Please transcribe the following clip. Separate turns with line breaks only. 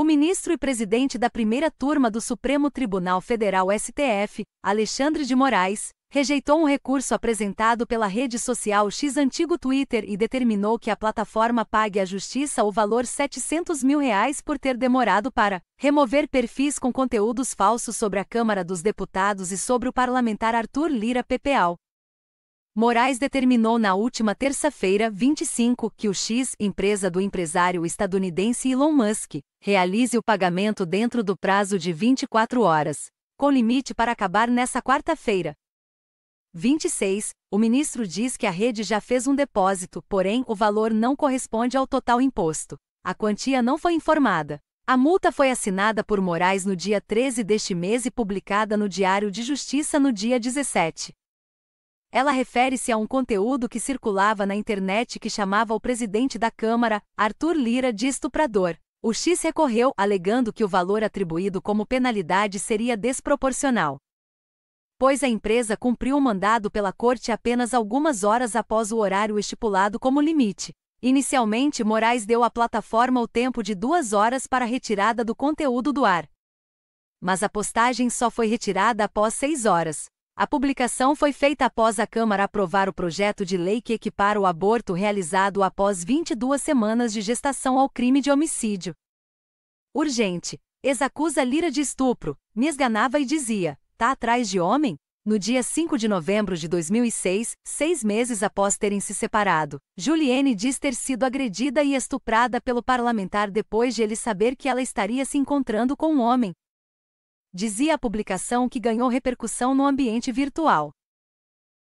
O ministro e presidente da primeira turma do Supremo Tribunal Federal STF, Alexandre de Moraes, rejeitou um recurso apresentado pela rede social X antigo Twitter e determinou que a plataforma pague à justiça o valor R$ 700 mil reais por ter demorado para remover perfis com conteúdos falsos sobre a Câmara dos Deputados e sobre o parlamentar Arthur Lira Pepeal, Moraes determinou na última terça-feira, 25, que o X, empresa do empresário estadunidense Elon Musk, realize o pagamento dentro do prazo de 24 horas, com limite para acabar nesta quarta-feira. 26. O ministro diz que a rede já fez um depósito, porém o valor não corresponde ao total imposto. A quantia não foi informada. A multa foi assinada por Moraes no dia 13 deste mês e publicada no Diário de Justiça no dia 17. Ela refere-se a um conteúdo que circulava na internet que chamava o presidente da Câmara, Arthur Lira, de estuprador. O X recorreu, alegando que o valor atribuído como penalidade seria desproporcional. Pois a empresa cumpriu o mandado pela corte apenas algumas horas após o horário estipulado como limite. Inicialmente, Moraes deu à plataforma o tempo de duas horas para a retirada do conteúdo do ar. Mas a postagem só foi retirada após seis horas. A publicação foi feita após a Câmara aprovar o projeto de lei que equipara o aborto realizado após 22 semanas de gestação ao crime de homicídio. Urgente. Ex-acusa Lira de estupro, me esganava e dizia: tá atrás de homem? No dia 5 de novembro de 2006, seis meses após terem se separado, Juliane diz ter sido agredida e estuprada pelo parlamentar depois de ele saber que ela estaria se encontrando com um homem, Dizia a publicação que ganhou repercussão no ambiente virtual.